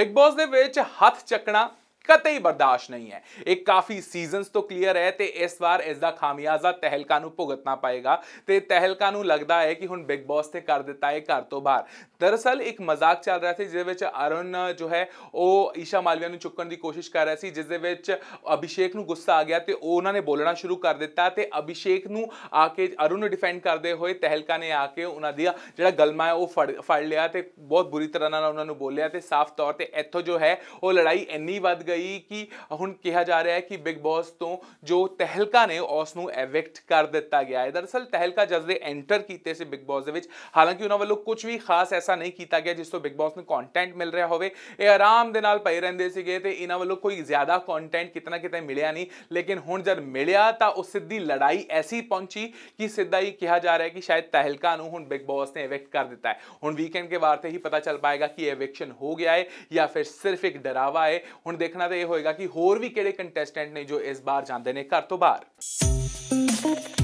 big boss ਦੇ ਵਿੱਚ ਹੱਥ ਚੱਕਣਾ ਕਤਈ ਬਰਦਾਸ਼ਤ ਨਹੀਂ ਹੈ ਇੱਕ ਕਾਫੀ ਸੀਜ਼ਨਸ ਤੋਂ ਕਲੀਅਰ ਹੈ ਤੇ ਇਸ ਵਾਰ ਇਸ ਦਾ ਖਾਮਿਆਜ਼ਾ ਤਹਿਲਕਾ ਨੂੰ ਭੁਗਤਣਾ ਪਏਗਾ ਤੇ ਤਹਿਲਕਾ ਨੂੰ ਲੱਗਦਾ ਹੈ ਕਿ ਹੁਣ ਬਿਗ ਬੌਸ ਤੇ ਕਰ ਦਿੱਤਾ ਹੈ ਘਰ ਤੋਂ ਬਾਹਰ ਦਰਸਲ ਇੱਕ ਮਜ਼ਾਕ ਚੱਲ ਰਿਹਾ ਸੀ ਜਿਸ ਵਿੱਚ ਅਰੁਣ ਜੋ ਹੈ ਉਹ ਈਸ਼ਾ ਮਾਲਵੀਆ ਨੂੰ ਚੁੱਕਣ ਦੀ ਕੋਸ਼ਿਸ਼ ਕਰ ਰਿਹਾ ਸੀ ਜਿਸ ਦੇ ਵਿੱਚ ਅਭਿਸ਼ੇਕ ਨੂੰ ਗੁੱਸਾ ਆ ਗਿਆ ਤੇ ਉਹ ਉਹਨਾਂ ਨੇ ਬੋਲਣਾ ਸ਼ੁਰੂ ਕਰ ਦਿੱਤਾ ਤੇ ਅਭਿਸ਼ੇਕ ਨੂੰ ਆ ਕੇ ਅਰੁਣ ਨੂੰ ਡਿਫੈਂਡ ਕਰਦੇ ਹੋਏ ਤਹਿਲਕਾ ਨੇ ਆ ਕੇ ਉਹਨਾਂ ਦੀ ਜਿਹੜਾ ਗਲਮਾ ਹੈ ਉਹ ਫੜ ਲਿਆ ਤੇ ਬਹੁਤ ਬੁਰੀ ਤਰ੍ਹਾਂ ਨਾਲ ਉਹਨਾਂ ਨੂੰ ਬੋਲਿਆ ਤੇ ਸਾਫ਼ ਤੌਰ ਤੇ ਇੱਥੋਂ ਜੋ ਹੈ ਉਹ ਲੜਾਈ ਇੰਨੀ ਵੱਧ ਗਈ ਕਿ ਹੁਣ ਕਿਹਾ ਜਾ ਰਿਹਾ ਹੈ ਕਿ ਬਿਗ ਬੌਸ ਤੋਂ ਜੋ ਤਹਿਲਕਾ ਨੇ ਉਸ ਨੂੰ ਐਵੈਕਟ ਕਰ ਦਿੱਤਾ ਗਿਆ ਹੈ ਦਰਅਸਲ ਤਹਿਲਕਾ ਜਦ ਐਂਟਰ ਕੀਤੇ ਸੀ ਬਿਗ ਬੌਸ ਦੇ ਵਿੱਚ ਹਾਲਾਂਕਿ ਉਹਨਾਂ ਵੱਲੋਂ ਕੁਝ ਵੀ ਖਾਸ ਐਸਾ ਨਹੀਂ ਕੀਤਾ ਗਿਆ ਜਿਸ ਤੋਂ ਬਿਗ ਬੌਸ ਨੂੰ ਕੰਟੈਂਟ ਮਿਲ ਰਿਹਾ ਹੋਵੇ ਇਹ ਆਰਾਮ ਦੇ ਨਾਲ ਪਏ ਰਹਿੰਦੇ ਸੀਗੇ ਤੇ ਇਹਨਾਂ ਵੱਲੋਂ ਕੋਈ ਜ਼ਿਆਦਾ ਕੰਟੈਂਟ ਕਿਤਨਾ ਕਿਤੇ ਮਿਲਿਆ ਨਹੀਂ ਲੇਕਿਨ ਹੁਣ ਜਦ ਮਿਲਿਆ ਤਾਂ ਉਸ ਸਿੱਧੀ ਲੜਾਈ ਐਸੀ ਪਹੁੰਚੀ ਕਿ ਸਿੱਧਾ ਹੀ ਕਿਹਾ ਜਾ ਰਿਹਾ ਹੈ ਕਿ ਸ਼ਾਇਦ ਤਹਿਲਕਾ ਨੂੰ ਹੁਣ ਬਿਗ ਬੌਸ ਨੇ ਐਵੈਕਟ ਕਰ ਦਿੱਤਾ ਹੈ ਹੁਣ ਵੀਕਐਂਡ ਕੇ ਵਾਰ ਤੇ ਹੀ ਪਤਾ ਚੱਲ ਪਾਏਗਾ ਕਿ ਐਵੈਕਸ਼ਨ ਹੋ ਗਿਆ ਹੈ ਜਾਂ ਫਿਰ ਸਿਰਫ ਇੱਕ ਡਰਾਵਾ ਹੈ ਹੁਣ ਦੇਖ ਦੇਖਣਾ ਤੇ ਇਹ ਹੋਏਗਾ ਕਿ ਹੋਰ ਵੀ ਕਿਹੜੇ ਕੰਟੈਸਟੈਂਟ ਨੇ ਜੋ ਇਸ ਵਾਰ ਜਾਂਦੇ ਨੇ ਘਰ ਤੋਂ ਬਾਹਰ